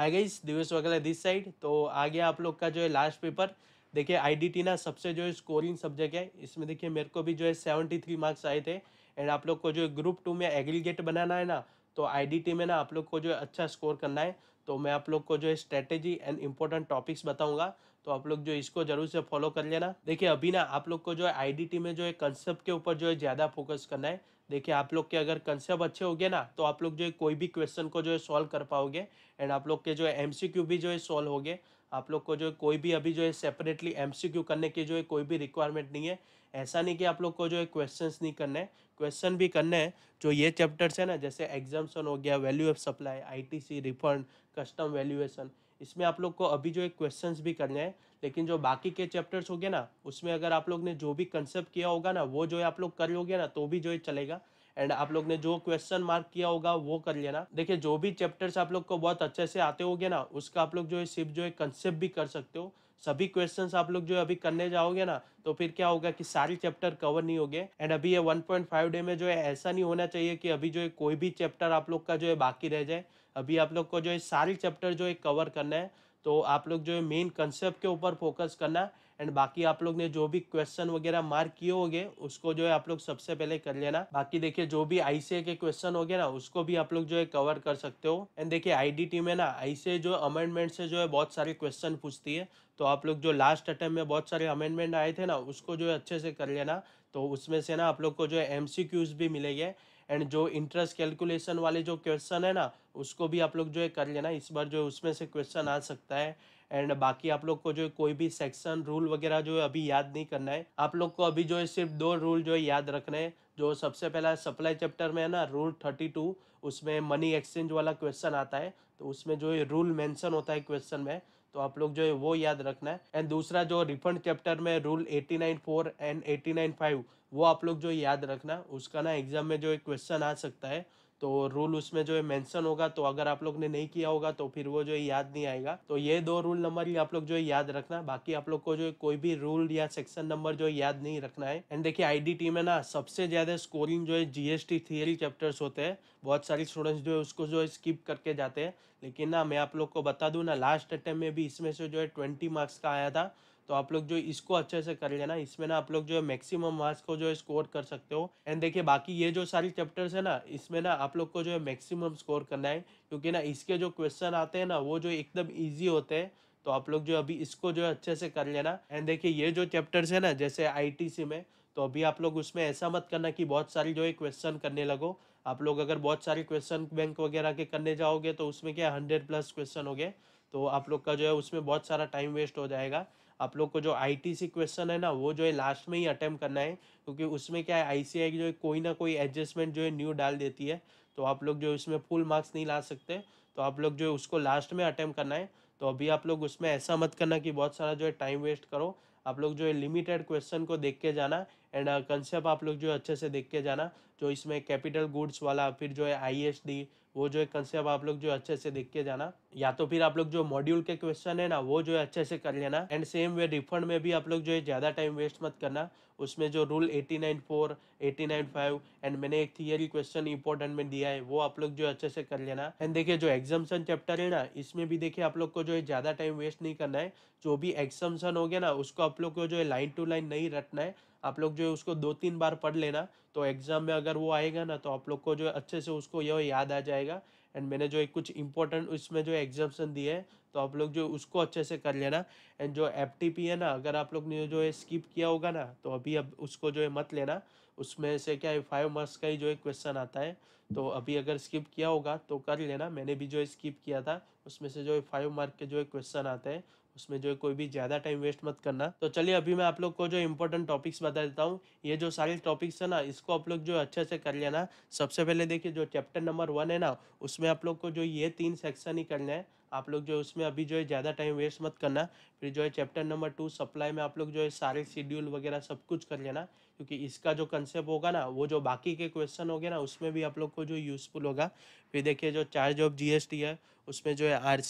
hi guys Divesh वगैरह this side तो आ गया आप लोग का जो है लास्ट पेपर देखिए आईडीटी ना सबसे जो है स्कोरिंग सब्जेक्ट है इसमें देखिए मेरे को भी जो है सेवेंटी थ्री मार्क्स आए थे एंड आप लोग को जो ग्रुप टू में एग्रीगेट बनाना है ना तो आईडीटी में ना आप लोग को जो है अच्छा स्कोर करना है तो मैं आप लोग को जो है स्ट्रेटेजी एंड इम्पोर्टेंट टॉपिक्स बताऊंगा तो आप लोग जो इसको जरूर से फॉलो कर लेना देखिए अभी ना आप लोग को जो है आई में जो है कंसेप्ट के ऊपर जो है ज़्यादा फोकस करना है देखिए आप लोग के अगर कंसेप्ट अच्छे हो गए ना तो आप लोग जो है कोई भी क्वेश्चन को जो है सॉल्व कर पाओगे एंड आप लोग के जो है क्यू भी जो है सॉल्व हो गए आप लोग को जो है कोई भी अभी जो है सेपरेटली क्यू करने की जो है कोई भी रिक्वायरमेंट नहीं है ऐसा नहीं कि आप लोग को जो है क्वेश्चंस नहीं करने हैं क्वेश्चन भी करने हैं जो ये चैप्टर्स है ना जैसे एग्जाम्सन हो गया value of supply C refund custom valuation इसमें आप लोग को अभी जो एक क्वेश्चन भी करने हैं लेकिन जो बाकी के चैप्टर्स हो गए ना उसमें अगर आप लोग ने जो भी कंसेप्ट किया होगा ना वो जो है आप लोग कर लोगे ना तो भी जो है चलेगा एंड आप लोग ने जो क्वेश्चन मार्क किया होगा वो कर लेना देखिए जो भी चैप्टर्स आप लोग को बहुत अच्छे से आते हो ना उसका आप लोग जो है सिर्फ जो है कंसेप्ट भी कर सकते हो सभी क्वेश्चन आप लोग जो अभी करने जाओगे ना तो फिर क्या होगा कि सारे चैप्टर कवर नहीं होंगे एंड अभी ये 1.5 डे में जो है ऐसा नहीं होना चाहिए कि अभी जो है कोई भी चैप्टर आप लोग का जो है बाकी रह जाए अभी आप लोग को जो है सारे चैप्टर जो है कवर करना है तो आप लोग जो है मेन कंसेप्ट के ऊपर फोकस करना एंड बाकी आप लोग ने जो भी क्वेश्चन वगैरह मार्क किए होंगे उसको जो है आप लोग सबसे पहले कर लेना बाकी देखिए जो भी आईसीए के क्वेश्चन हो गए ना उसको भी आप लोग जो है कवर कर सकते हो एंड देखिए आईडीटी में ना आईसीए जो अमेंडमेंट से जो है बहुत सारे क्वेश्चन पूछती है तो आप लोग जो लास्ट अटैम्प में बहुत सारे अमेंडमेंट आए थे ना उसको जो है अच्छे से कर लेना तो उसमें से ना आप लोग को जो है एम भी मिलेंगे एंड जो इंटरेस्ट कैलकुलेशन वाले जो क्वेश्चन है ना उसको भी आप लोग जो है कर लेना इस बार जो है उसमें से क्वेश्चन आ सकता है एंड बाकी आप लोग को जो है कोई भी सेक्शन रूल वगैरह जो है अभी याद नहीं करना है आप लोग को अभी जो है सिर्फ दो रूल जो है याद रखना है जो सबसे पहला सप्लाई चैप्टर में है ना रूल थर्टी टू उसमें मनी एक्सचेंज वाला क्वेश्चन आता है तो उसमें जो है रूल मेंशन होता है क्वेश्चन में तो आप लोग जो है वो याद रखना है एंड दूसरा जो रिफंड चैप्टर में rule eighty nine four and eighty nine five वो आप लोग जो याद रखना उसका ना एग्जाम में जो एक क्वेश्चन आ सकता है तो रूल उसमें जो है मेंशन होगा तो अगर आप लोग ने नहीं किया होगा तो फिर वो जो है याद नहीं आएगा तो ये दो रूल नंबर ही आप लोग जो है याद रखना बाकी आप लोग को जो है कोई भी रूल या सेक्शन नंबर जो है याद नहीं रखना है एंड देखिए आईडीटी में ना सबसे ज्यादा स्कोरिंग जो है जीएसटी थियरी चैप्टर्स होते हैं बहुत सारे स्टूडेंट्स जो है उसको जो है स्किप करके जाते हैं लेकिन ना मैं आप लोग को बता दूँ ना लास्ट अटेम्प्ट में भी इसमें से जो है ट्वेंटी मार्क्स का आया था तो आप लोग जो इसको अच्छे से कर लेना इसमें ना आप लोग जो है मैक्सिमम मार्क्स को जो है स्कोर कर सकते हो एंड देखिए बाकी ये जो सारी चैप्टर्स है ना इसमें ना आप लोग को जो है मैक्सिमम स्कोर करना है क्योंकि ना इसके जो क्वेश्चन आते हैं ना वो जो एकदम ईजी होते हैं तो आप लोग जो अभी इसको जो है अच्छे से कर लेना एंड देखिए ये जो चैप्टर्स है ना जैसे आई में तो अभी आप लोग उसमें ऐसा मत करना कि बहुत सारी जो है क्वेश्चन करने लगो आप लोग अगर बहुत सारे क्वेश्चन बैंक वगैरह के करने जाओगे तो उसमें क्या हंड्रेड प्लस क्वेश्चन हो गए तो आप लोग का जो है उसमें बहुत सारा टाइम वेस्ट हो जाएगा आप लोग को जो आईटीसी क्वेश्चन है ना वो जो है लास्ट में ही अटैम्प्ट करना है क्योंकि उसमें क्या है आईसीआई जो है कोई ना कोई एडजस्टमेंट जो है न्यू डाल देती है तो आप लोग जो उसमें फुल मार्क्स नहीं ला सकते तो आप लोग जो है उसको लास्ट में अटैम्प्ट करना है तो अभी आप लोग उसमें ऐसा मत करना कि बहुत सारा जो है टाइम वेस्ट करो आप लोग जो है लिमिटेड क्वेश्चन को देख के जाना एंड कंसेप्ट uh, आप लोग जो अच्छे से देख के जाना जो इसमें कैपिटल गुड्स वाला फिर जो है आई वो जो है कंसेप्ट आप लोग जो अच्छे से देख के जाना या तो फिर आप लोग जो मॉड्यूल के क्वेश्चन है ना वो जो है अच्छे से कर लेना एंड सेम वे रिफंड में भी आप लोग जो है ज़्यादा टाइम वेस्ट मत करना उसमें जो rule eighty nine four eighty nine five and मैंने एक थियरी क्वेश्चन इंपॉर्टेंट में दिया है वो आप लोग जो अच्छे से कर लेना एंड देखिए जो एग्जामसन चैप्टर है ना इसमें भी देखिए आप लोग को जो है ज़्यादा टाइम वेस्ट नहीं करना है जो भी एग्जामसन हो गया ना उसको आप लोग को जो है लाइन टू लाइन नहीं रटना है आप लोग जो है उसको दो तीन बार पढ़ लेना तो एग्ज़ाम में अगर वो आएगा ना तो आप लोग को जो है अच्छे से उसको यह याद आ जाएगा एंड मैंने जो है कुछ इंपॉर्टेंट उसमें जो एग्जाम्सन दिए हैं तो आप लोग जो उसको अच्छे से कर लेना एंड जो एफ टी पी है ना अगर आप लोग ने जो है स्किप किया होगा ना तो अभी अब उसको जो है मत लेना उसमें से क्या है फाइव मार्क्स का ही जो है क्वेश्चन आता है तो अभी अगर स्किप किया होगा तो कर लेना मैंने भी जो है स्किप किया था उसमें से जो है फाइव मार्क के जो है क्वेश्चन आते हैं उसमें जो है कोई भी ज़्यादा टाइम वेस्ट मत करना तो चलिए अभी मैं आप लोग को जो इम्पोर्टेंट टॉपिक्स बता देता हूँ ये जो सारे टॉपिक्स है ना इसको आप लोग जो अच्छे से कर लेना सबसे पहले देखिए जो चैप्टर नंबर वन है ना उसमें आप लोग को जो ये तीन सेक्शन ही करना है आप लोग जो है उसमें अभी जो है ज़्यादा टाइम वेस्ट मत करना फिर जो है चैप्टर नंबर टू सप्लाई में आप लोग जो है सारे शेड्यूल वगैरह सब कुछ कर लेना क्योंकि इसका जो कंसेप्ट होगा ना वो जो बाकी के क्वेश्चन हो ना उसमें भी आप लोग को जो यूज़फुल होगा फिर देखिए जो चार्ज ऑफ जी है उसमें जो है आर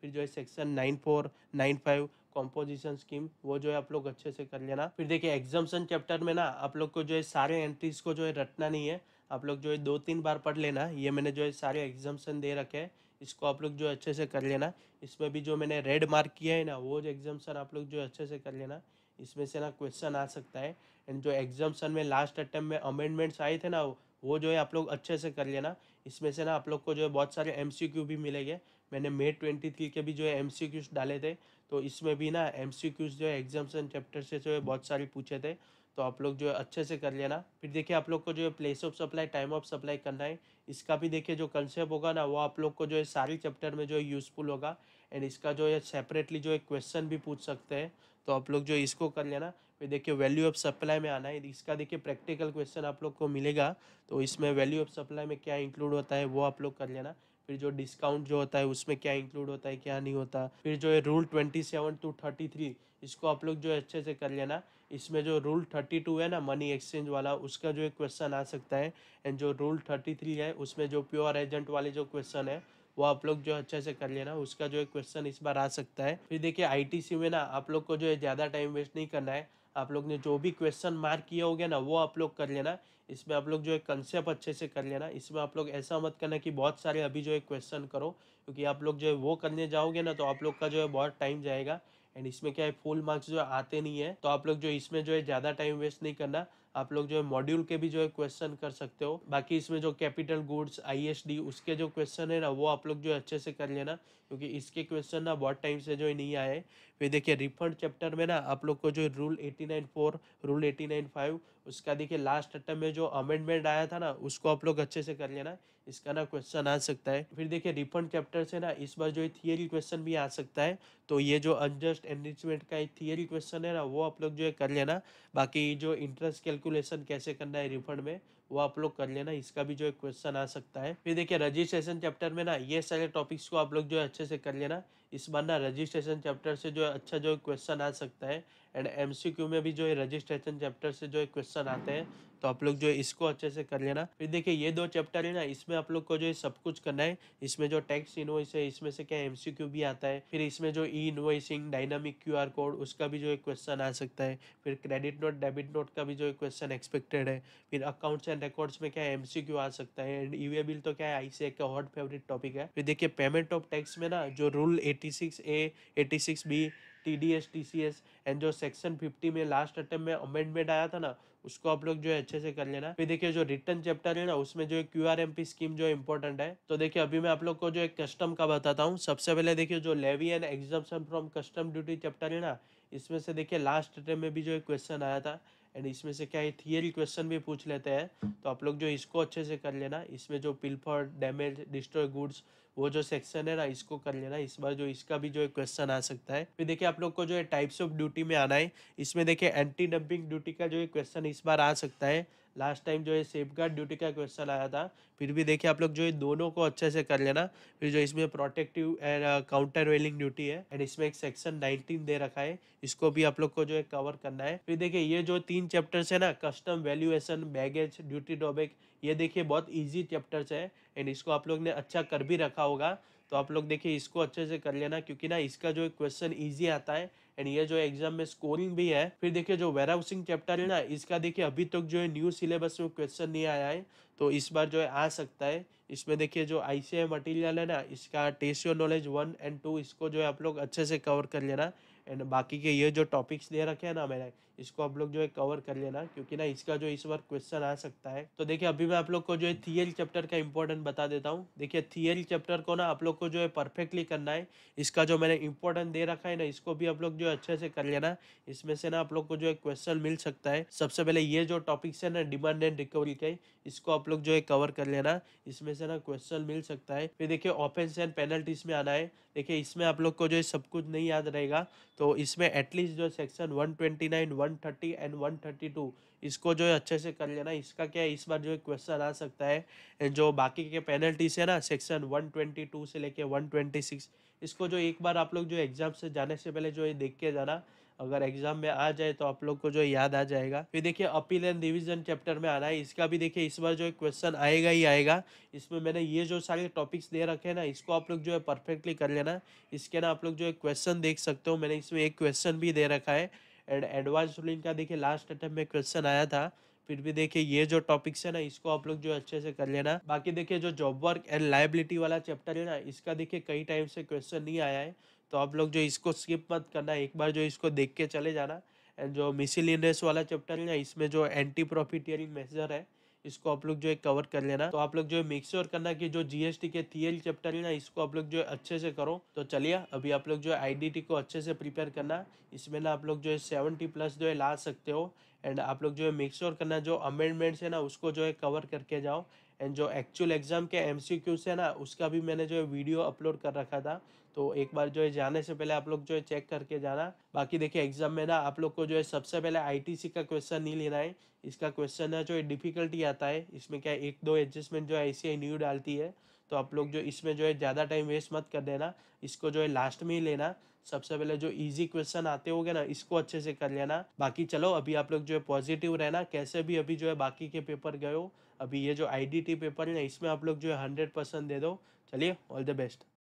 फिर जो है section nine four nine five composition scheme वो जो है आप लोग अच्छे से कर लेना फिर देखिए एग्जामेशन चैप्टर में ना आप लोग को जो है सारे एंट्रीज को जो है रटना नहीं है आप लोग जो है दो तीन बार पढ़ लेना ये मैंने जो है सारे एग्जाम्सन दे रखे हैं इसको आप लोग जो अच्छे से कर लेना इसमें भी जो मैंने रेड मार्क किया है ना वो एग्जाम्सन आप लोग जो अच्छे से कर लेना इसमें से ना क्वेश्चन आ सकता है एंड जो एग्जाम्सन में लास्ट अटैम्प में अमेंडमेंट्स आए थे ना वो जो है आप लोग अच्छे से कर लेना इसमें से ना आप लोग को जो है बहुत सारे एम भी मिलेंगे मैंने मे ट्वेंटी थ्री के भी जो है एम डाले थे तो इसमें भी ना एम जो है एग्जाम्सन चैप्टर से जो है बहुत सारे पूछे थे तो आप लोग जो है अच्छे से कर लेना फिर देखिए आप लोग को जो है place of supply time of supply करना है इसका भी देखिए जो कंसेप्ट होगा ना वो आप लोग को जो है सारी चैप्टर में जो है यूज़फुल होगा एंड इसका जो है सेपरेटली जो है क्वेश्चन भी पूछ सकते हैं तो आप लोग जो इसको कर लेना फिर देखिए वैल्यू ऑफ सप्लाई में आना है इसका देखिए प्रैक्टिकल क्वेश्चन आप लोग को मिलेगा तो इसमें वैल्यू ऑफ सप्लाई में क्या इंक्लूड होता है वो आप लोग कर लेना फिर जो डिस्काउंट जो होता है उसमें क्या इंक्लूड होता है क्या नहीं होता फिर जो है rule twenty seven to thirty three इसको आप लोग जो है अच्छे से कर लेना इसमें जो रूल थर्टी टू है ना मनी एक्सचेंज वाला उसका जो एक क्वेश्चन आ सकता है एंड जो रूल थर्टी थ्री है उसमें जो प्योर एजेंट वाले जो क्वेश्चन है वो आप लोग जो अच्छे से कर लेना उसका जो है क्वेश्चन इस बार आ सकता है फिर देखिए आईटीसी में ना आप लोग को जो है ज़्यादा टाइम वेस्ट नहीं करना है आप लोग ने जो भी क्वेश्चन मार्क किया हो गया ना वो आप लोग कर लेना इसमें आप लोग जो है कंसेप्ट अच्छे से कर लेना इसमें आप लोग ऐसा मत करना कि बहुत सारे अभी जो है क्वेश्चन करो क्योंकि आप लोग जो है वो करने जाओगे ना तो आप लोग का जो है बहुत टाइम जाएगा एंड इसमें क्या है फुल मार्क्स जो आते नहीं है तो आप लोग जो इसमें जो है ज़्यादा टाइम वेस्ट नहीं करना आप लोग जो है मॉड्यूल के भी जो है क्वेश्चन कर सकते हो बाकी इसमें जो कैपिटल गुड्स आईएसडी उसके जो क्वेश्चन है ना वो आप लोग जो अच्छे से कर लेना क्योंकि इसके क्वेश्चन ना बहुत टाइम से जो है नहीं आए फिर देखिए रिफंड चैप्टर में ना आप लोग को जो rule eighty nine four rule eighty nine five उसका देखिए लास्ट अटम में जो अमेंडमेंट आया था ना उसको आप लोग अच्छे से कर लेना इसका ना क्वेश्चन आ सकता है फिर देखिए रिफंड चैप्टर से ना इस बार जो है थियरी क्वेश्चन भी आ सकता है तो ये जो अनजस्ट एनरिचमेंट का एक थियरी क्वेश्चन है ना वो आप लोग जो है कर लेना बाकी जो इंटरेस्ट कैलकुलेशन कैसे करना है रिफंड में वो आप लोग कर लेना इसका भी जो है क्वेश्चन आ सकता है फिर देखिए रजिस्ट्रेशन चैप्टर में ना ये सारे टॉपिक्स को आप लोग जो है अच्छे से कर लेना इस बार ना रजिस्ट्रेशन चैप्टर से जो अच्छा जो क्वेश्चन आ सकता है एंड एमसीक्यू में भी जो है रजिस्ट्रेशन चैप्टर से जो है क्वेश्चन आते हैं तो आप लोग जो है इसको अच्छे से कर लेना फिर देखिए ये दो चैप्टर है ना इसमें आप लोग को जो है सब कुछ करना है इसमें जो टैक्स इनवॉइस है इसमें से क्या एमसीक्यू भी आता है फिर इसमें जो e invoicing dynamic Q code उसका भी जो है क्वेश्चन आ सकता है फिर क्रेडिट नोट डेबिट नोट का भी जो है क्वेश्चन एक्सपेक्टेड है फिर अकाउंट्स एंड रिकॉर्ड्स में क्या एम आ सकता है एंड ई बिल तो क्या है आई का हॉट फेवरेट टॉपिक है फिर देखिए पेमेंट ऑफ टैक्स में ना जो rule eight 86 A 86 B T D S T C S and जो सेक्शन फिफ्टी में लास्ट अटेम्प्ट में अमेंडमेंट आया था ना उसको आप लोग जो है अच्छे से कर लेना फिर देखिए जो रिटर्न चैप्टर है ना उसमें जो है Q R M P scheme जो इम्पोर्टेंट है तो देखिए अभी मैं आप लोग को जो एक कस्टम का बताता हूँ सबसे पहले देखिए जो levy and exemption from custom duty chapter है ना इसमें से देखिए लास्ट अटेम्प में भी जो एक क्वेश्चन आया था एंड इसमें से क्या है थियरी क्वेश्चन भी पूछ लेते हैं तो आप लोग जो इसको अच्छे से कर लेना इसमें जो पिलफॉर डैमेज डिस्ट्रॉय गुड्स वो जो सेक्शन है ना इसको कर लेना इस बार जो इसका भी जो क्वेश्चन आ सकता है फिर देखिए आप लोग को जो है टाइप्स ऑफ ड्यूटी में आना है इसमें देखिए एंटी डंपिंग ड्यूटी का जो क्वेश्चन इस बार आ सकता है लास्ट टाइम जो है सेफ गार्ड ड्यूटी का क्वेश्चन आया था फिर भी देखिए आप लोग जो है दोनों को अच्छे से कर लेना फिर जो इसमें protective and countervailing duty है एंड इसमें एक सेक्शन 19 दे रखा है इसको भी आप लोग को जो है कवर करना है फिर देखिए ये जो तीन चैप्टर्स है ना custom valuation baggage duty drawback ये देखिए बहुत ईजी चैप्टर्स है एंड इसको आप लोग ने अच्छा कर भी रखा होगा तो आप लोग देखिए इसको अच्छे से कर लेना क्योंकि ना इसका जो क्वेश्चन ईजी आता है एंड ये जो एग्जाम में स्कोरिंग भी है फिर देखिए जो वेर हाउसिंग चैप्टर है ना इसका देखिए अभी तक तो जो है न्यू सिलेबस में क्वेश्चन नहीं आया है तो इस बार जो है आ सकता है इसमें देखिए जो आई सी मटेरियल है ना इसका test knowledge one and two इसको जो है आप लोग अच्छे से कवर कर लेना एंड बाकी के ये जो टॉपिक्स दे रखे हैं ना मैंने इसको आप लोग जो है कवर कर लेना क्योंकि ना इसका जो इस बार क्वेश्चन आ सकता है तो देखिए अभी मैं आप लोग को जो है थियल चैप्टर का इंपॉर्टेंट बता देता हूँ देखिए थियल चैप्टर को ना आप लोग को जो है परफेक्टली करना है इसका जो मैंने इंपॉर्टेंट दे रखा है ना इसको भी आप लोग जो अच्छे से कर लेना इसमें से ना आप लोग को जो है क्वेश्चन मिल सकता है सबसे पहले ये जो टॉपिक्स है ना डिमांड एंड रिकवरी का इसको आप लोग जो है कवर कर लेना इसमें से ना क्वेश्चन मिल सकता है फिर देखिये ऑफेंस एंड पेनल्टीज में आना है देखिये इसमें आप लोग को जो है सब कुछ नहीं याद रहेगा तो इसमें एटलीस्ट जो section one twenty one 130 and 132 इसको जो है अच्छे से कर लेना इसका क्या है इस बार जो है क्वेश्चन आ सकता है जो बाकी के पेनल्टीज है ना सेक्शन 122 से लेके 126 इसको जो एक बार आप लोग जो एग्ज़ाम से जाने से पहले जो है देख के जाना अगर एग्जाम में आ जाए तो आप लोग को जो याद आ जाएगा फिर देखिए अपील एंड रिविजन चैप्टर में आना है इसका भी देखिए इस बार जो क्वेश्चन आएगा ही आएगा इसमें मैंने ये जो सारे टॉपिक्स दे रखे हैं ना इसको आप लोग जो है परफेक्टली कर लेना इसके ना आप लोग जो है क्वेश्चन देख सकते हो मैंने इसमें एक क्वेश्चन भी दे रखा है एंड एडवांस रूलिंग का देखिए लास्ट अटेम्प में क्वेश्चन आया था फिर भी देखिए ये जो टॉपिक्स है ना इसको आप लोग जो अच्छे से कर लेना बाकी देखिए जो जॉब वर्क एंड लाइबिलिटी वाला चैप्टर है ना इसका देखिए कई टाइम से क्वेश्चन नहीं आया है तो आप लोग जो इसको स्किप मत करना एक बार जो इसको देख के चले जाना एंड जो मिसिलियनस वाला चैप्टर है ना इसमें जो एंटी प्रॉफिटियरिंग मेजर है इसको आप लोग जो है कवर कर लेना तो आप लोग जो है मेक श्योर करना कि जो जीएसटी के थियल चैप्टर है ना इसको आप लोग जो है अच्छे से करो तो चलिए अभी आप लोग जो है आईडीटी को अच्छे से प्रिपेयर करना इसमें ना आप लोग जो है सेवेंटी प्लस जो है ला सकते हो एंड आप लोग जो है मेक श्योर करना जो अमेंडमेंट्स है ना उसको जो है कवर करके जाओ एंड जो एक्चुअल एग्जाम के एम सी है ना उसका भी मैंने जो है वीडियो अपलोड कर रखा था तो एक बार जो है जाने से पहले आप लोग जो है चेक करके जाना बाकी देखिए एग्जाम में ना आप लोग को जो है सबसे पहले आईटीसी का क्वेश्चन नहीं लेना है इसका क्वेश्चन है जो है डिफिकल्टी आता है इसमें क्या एक दो एडजस्टमेंट जो है आई न्यू डालती है तो आप लोग जो इसमें जो है ज़्यादा टाइम वेस्ट मत कर देना इसको जो है लास्ट में ही लेना सबसे पहले जो इजी क्वेश्चन आते होंगे ना इसको अच्छे से कर लेना बाकी चलो अभी आप लोग जो है पॉजिटिव रहना कैसे भी अभी जो है बाकी के पेपर गए हो अभी ये जो आईडीटी पेपर है ना इसमें आप लोग जो है हंड्रेड परसेंट दे दो चलिए ऑल द बेस्ट